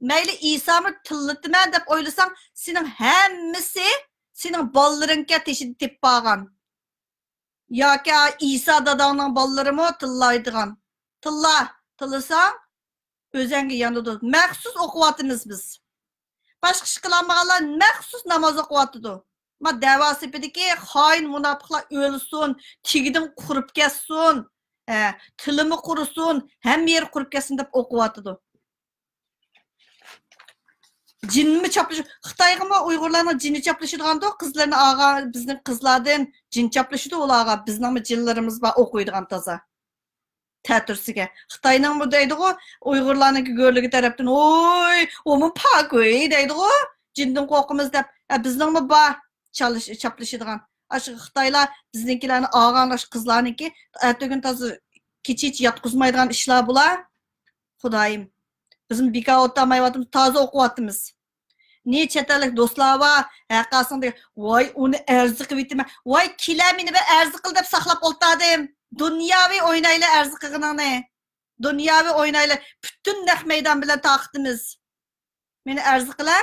Meyli İsa'mı tıllıtımen dep oylasan senin hemmisi senin ballarınka teşidi tip bağan. Ya ki İsa dadanın balları mı tıllaydıgan. Tılla, tılısan özenge yanıdı. Məxsus okuvatımız biz. Başka şıkılanmağalar məxsus namaz okuvatıdı. ma davosipidiki xoin munofiqlar o'lsin tigidim qurib ketsin e, tilimi qurisin hamma yeri qurib ketsin deb o'qiyotidi jinmi choplish xitoygami uyg'urlarni jinni choplashidigandi qizlarni og'a bizni qizlardan jin choplashidi ularga biznimi jinlarimiz bor o'qiydigan toza ta'tirsiga xitoyning bu deydiku uyg'urlarniki go'rligi tarafdan oy umi pokuy deydiku jindan qo'rqimiz deb biznimi bor çalış çaplışıdığan. Aşı Xitaylar bizninkilerini ağıran aşı kızlarınki ertə gün tazı keçiç yatkuzmaydıgan işler bular. Xudayım. Bizim bir otamayvatımız mayvatımız taze okuvatımız. Niye çetelik dostlar var? Hakkasın diye. Vay onu erzık bitime. Vay kilemini ve erzık kıl deyip saklap oltadım. Dünyavi oynayla erzık kılına ne? Dünyavi oynayla bütün nek meydan bile taktınız. Beni erzıklar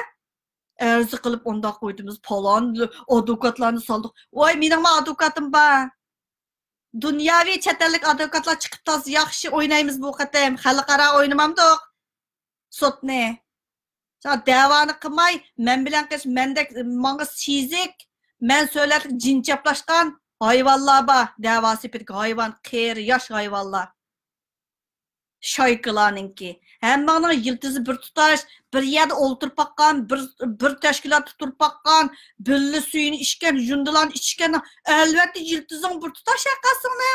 arzu qilib undoq qo'ydimiz palon advokatlarni soldiq voy mening advokatim bor dunyoviy chet ellik advokatlar chiqib toz yaxshi o'ynaymiz bu qatim xalqaro o'ynamamdiq sotni davoni qilmay men bilan qiz mendek manga sizik men so'latlik jinchaplashgan hayvonlar bor davo sepidgi hayvon qeri yosh hayvonlar ki. Hem bana yıldızı bir tutaş, bir yerde oltır bakkan, bir, bir teşkilat tutur bakkan, birli suyunu içken, yundulan içken, elbette yıldızın bir tutaş yakasını.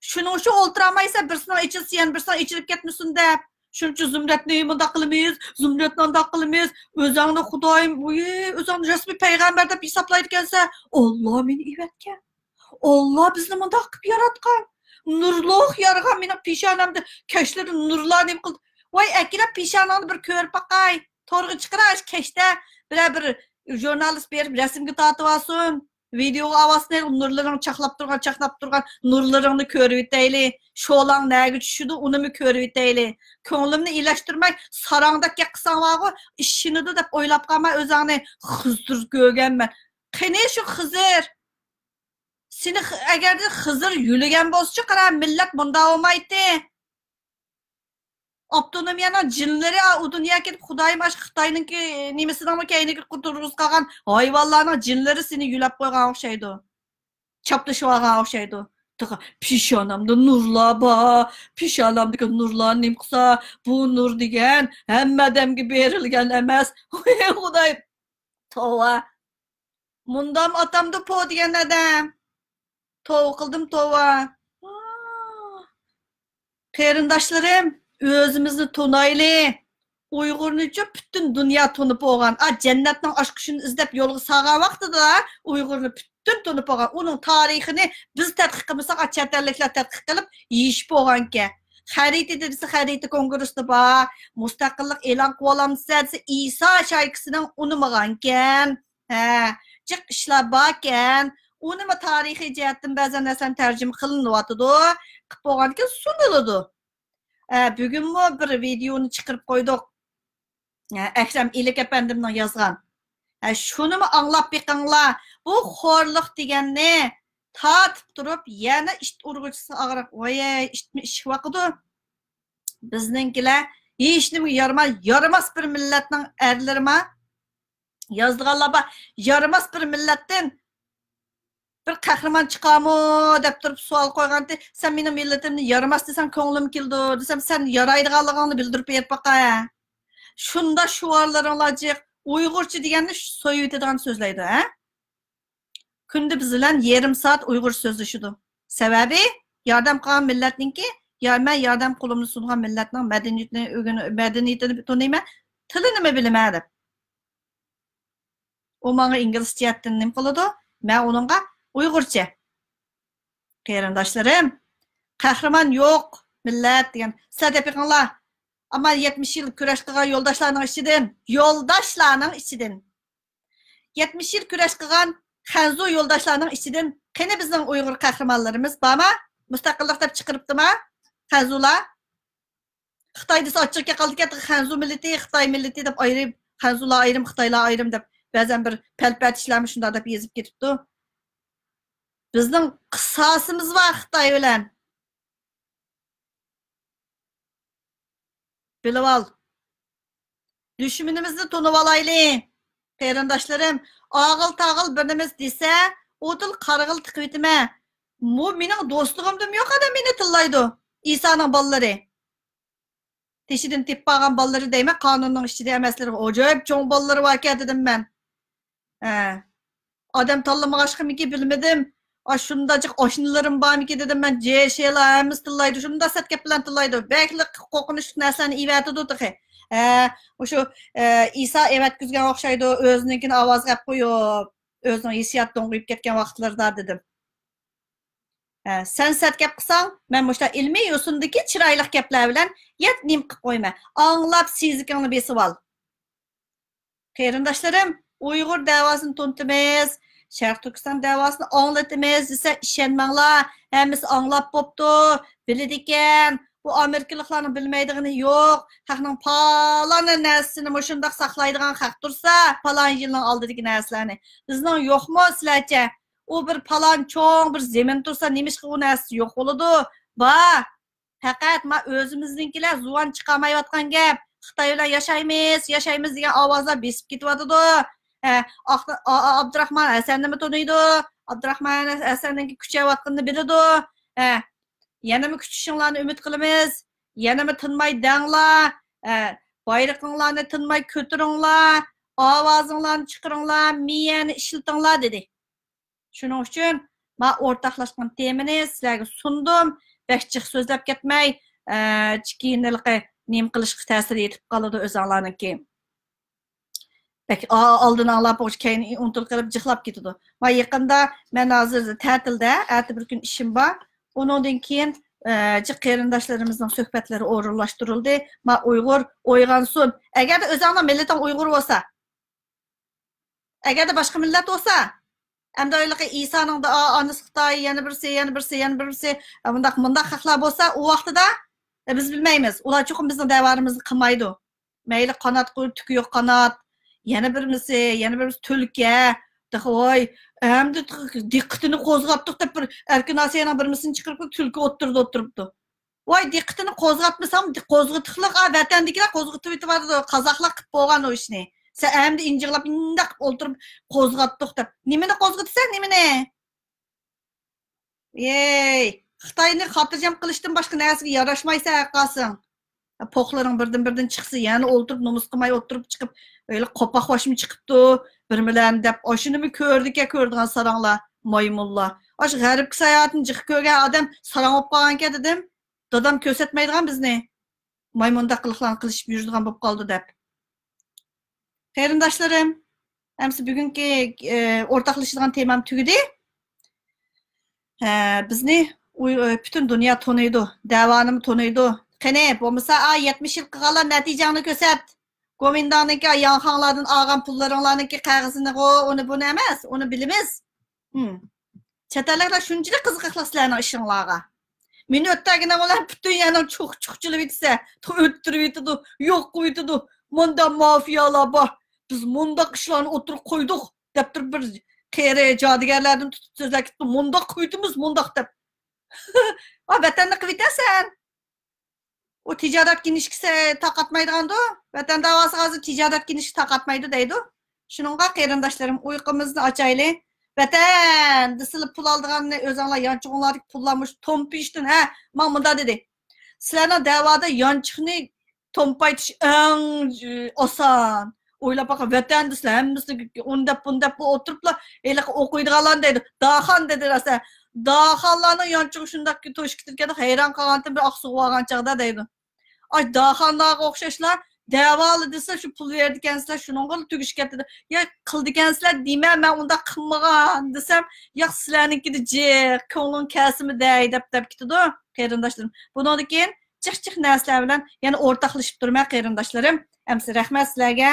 Şunu şu oltıramaysa birisinin içilsin, birisinin içilip gitmişsin de. Çünkü zümretni bunda kılmayız, zümretni onda kılmayız. Özanı Xudayım, özanı resmi Peygamberde de hesaplayıp Allah beni ivetken. Allah bizni bunda kıp yaratkan. Nurluq yarğan meni pişanamda keşlerin nurlanıb qıldı. voy akilab peshonani bir ko'rib boqay to'rg'i chiqirash kechda biror bir jurnalist berib rasmga tortib olsin videoga olsin nurlaring chaqlab turgan chaqnab turgan nurlaringni ko'rib o'tayli sho'lang naga tushidi unimi ko'rib o'tayli ko'nglimni ilashtirmay sarongdakka qilsang borgu ishinidi deb o'ylab qolmay o'zingni hizdir ko'rganman qani shu xizir seni agarda xizir yuligan bo'lsachi qara millat bunda bo'lmaydi автономияны жинлери у дүниеге кудай баш кытайныңки немесинен кейинки кутургуз калган айвалларнын жинлери сени юлап койгон окшойду чаптышып алган окшойду peshonamda nurlar bor peshonamdagi nurlar nim qilsa bu nur degan hammadamga berilgan emas ey xudoy tova mundam otamda po degan adam tova qildim tova qarindoshlarim o'zimizni tunayli uyg'urnicha butun dunyo tunib olgan a jannatning oshqushini izlab yo'lga salgan vaqtida uyg'urni butun tunib olgan uning tarixini biz tadqiq qilmasak chet elliklar tadqiq qilib yeyishib olgan ekan xarita desa xarita kongressda bor mustaqillik e'lon qilib olamiz desa iso shaykisidan unimagan ekan ha jiq ishlar bor ekan unima tarixiy jihatdan ba'zan narsani tarjima qilinyotidi qilib bo'lgan ekan bugunmi bir videoni chiqarib qo'ydik akram ilik apandimni yozgan shunimi anglab biqinglar bu xo'rliq deganni tatib turib yana it urg'uchisi og'riq voye itmi ishvoqidu bizninkilar hech nimaga yaramas yaramas bir millatning erlarima yozdiganlar bor yaramas bir millatdan bir kahraman chiqamu deb turib savol qo'yganda sen meni millatimni yaramas desang ko'nglim keldi desam sen yaraydiganligingni bildirib Şunda boqa shunda shuarlaringlar jiq uyg'urcha deganni so'yitadigan so'zlaydi ha kunda biz bilan yarim soat uyg'ur so'zlashidi sababi yordam qilgan millatninki man yordam qo'limni sungan millatning madaniyatini madaniyatini taniyman tilini nima bilaman deb u manga inglizcha nima qiladi man uningga uyg'urcha qarindoshlarim qahramon yo'q millat degan sizlar deyapyaqinglar ammo yetmish yil kurash qilgan yo'ldoshlarning ichidan yo'ldoshlarning ichidan yetmish yil kurash qilgan hanzu yo'ldoshlarning ichidan qani bizning uyg'ur qahramonlarimiz bormi mustaqillik deb chiqiribdimi hanzular xitoy desa ochiqga qoldi hanzu millati xitoy millati deb ayrim hanzular ayrim xitoylar ayrim deb ba'zan bir palpat ishlarmi shundoq deb yozib ketibdi Біздің қысасымыз ба Қытай білән? Біліп ал. Düşmanımızı tunup alaylı. Peyrindaşlarım, ağıl tağıl birimiz dese, otul kargıl tıkvitime. Mu benim dostluğumdum yok adam beni tıllaydı. İsa'nın balları. Teşidin tip bağan balları deyme kanunun işçi demesleri. Acayip çoğun balları var ki dedim ben. Ee, Adam tallamağa aşkım iki bilmedim. Aşımdacık aşınılarım bamiki dedim ben C şeyla mıstılaydı şunu da set keplantılaydı. Belki kokunuş neslen ivete tuttuk. Ee, şu e, İsa evet güzgen okşaydı özününkin avaz kap koyup özünün hissiyat donuyup ketken vaxtlarda dedim. Ee, sen set kep kısan ben muşta ilmi yusundaki çıraylık kepler bilen yet nim koyma. Anlap sizlikini besi val. Qeyrindaşlarım Uygur davasını tuntumez. sharq Türkistan davasını anglatamiz desa ishonmanglar həmiz anglab bo'pti bilidikən, ekan bu amerikaliklarni bilmaydigani yo'q haqning paloni narsasini mushundoq saqlaydigan haq tursa yılın yilni oldidagi narsalarni bizning yo'qmi sizlarcha u bir palan çoğun bir zemin tursa nima ki o narsa yo'q bo'ladi Ba, faqat ma o'zimiznikilar zuvon chiqolmayotgan gap xitoy bilan yashaymiz yashaymiz degan ovozlar besib ketyotidi abdurahmon asan nima to'laydi abdurahmon asanninki kuchayotganini biladi yanami kutishinglarni umid qilamiz yanami tinmay danglar boyliqinglarni tinmay ko'tiringlar ovozinglarni chiqaringlar miyani ishlatinglar dedi shuning uchun man o'rtoqlashgan temani sizlarga sundim bachchiq so'zlab ketmay chikin ilqi nim qilishga ta'sir yetib qoladi o'zinglarniki aldın Allah o'sha keyin unutilib qilib jig'lab ketadi va yaqinda man hozir ta'tilda ati bir kun ishim bor undan keyin e, qarindoshlarimizning suhbatlari o'rinlashtirildi ma uyg'ur o'yg'onsin agarda o'zingni millating uyg'ur olsa, de bo'lsa agarda boshqa millat bo'lsa hamda o'ylaqa isoning onasi xitoy yana birsi yana birsi yana birsi bundoq bundoq xalqlar bo'lsa u vaqtida biz bilmaymiz ular chuqur bizni davarimizni qilmaydi mayli kanat qo'yib tuki yo'q qanot yana birimiz yana birimiz tulka voy hamdi diqqatini qo'zg'atdik deb bir erkinasi yana birimisini chiqirib tulki o'tirdi o'tiribdi voy diqqatini qo'zg'atmasam qo'zg'atiqliq vatandagilar qo'zg'atib yetibordi qozoqlar qilib bo'lgan u ishni sen hamdi injiqlab indaq o'ltirib qo'zg'atdik deb nimani qo'zg'atasan nimani ey xitoyni xotirjam qilishdan boshqa narsaga yarashmaysan qolsang po'qlaring birdan birdan chiqsa yana o'ltirib nomus qilmay o'tirib chiqib öyle qopoq hoşum chiqibdi bir bilan deb oshinimi ko'rdik ya ko'rdigan saranglar moymulla osh g'aribki sayohatini jiqib ko'rgan odam sarang bo'lib qolgan ki dedim dadam ko'rsatmaydigan bizni maymunda qiliqlarni qilishib yuradigan bo'lib qoldi deb qarindoshlarim hamsi bugünkü e, o'rtoqlashadigan temam tugadi e, bizni butun dunyo taniydi davanimi taniydi qani bo'lmasa a 70 yil qilganlar natijangni ko'rsat gomindonniki yonxonlardan olgan pullaringlarniki qag'izini g'o uni buni emas uni bilamiz chet elliklar shunchalik qiziqaqlar sizlarni ishinglarga meni o'tdagina ular butun yana chuqchilib yetsa o'ttirib yetadi yo'q qilib yetadi munda mafiyalar bor biz mundoq ishlarni o'tirib qo'ydik deb turib bir qeri jodigarlardan tutib so'zlab ketdi mundoq qo'ydimiz mundoq deb vatanni qilib O ticaret ginişkisi takatmaydıgandı. Vatan davası azı ticaret ginişki takatmaydı deydi. Şununla kıyırımdaşlarım uykumuzu açaylı. Vatan dısılıp pul aldığını özanla yançıqınları pullamış tompiştin he. Mamında dedi. Sizlerine davada yançıqını tompaytış en osan. oyla o'ylab baqa vatando'stlar hammasi undab bundab bu o'tiriblar hali o'qiydiganlar deydi daxon dedi rosa daxanlarning yonchig'i shundaqki to'shib ketganda hayron qolganda bir oqsuv olgan chog'da deydi ay daxanlarga o'xshashlar davola desa shu pul berdikansizlar shuningga tugish ketdi yo qildikansizlar deyman man unda qilmagan desam yo'q sizlarnikida jiq ko'nglim kasimiday deb deb ketadi qarindoshlarim bundan keyin jiq jiq narsalar bilan yana o'rtoqlashib turman qarindoshlarim rahmat sizlarga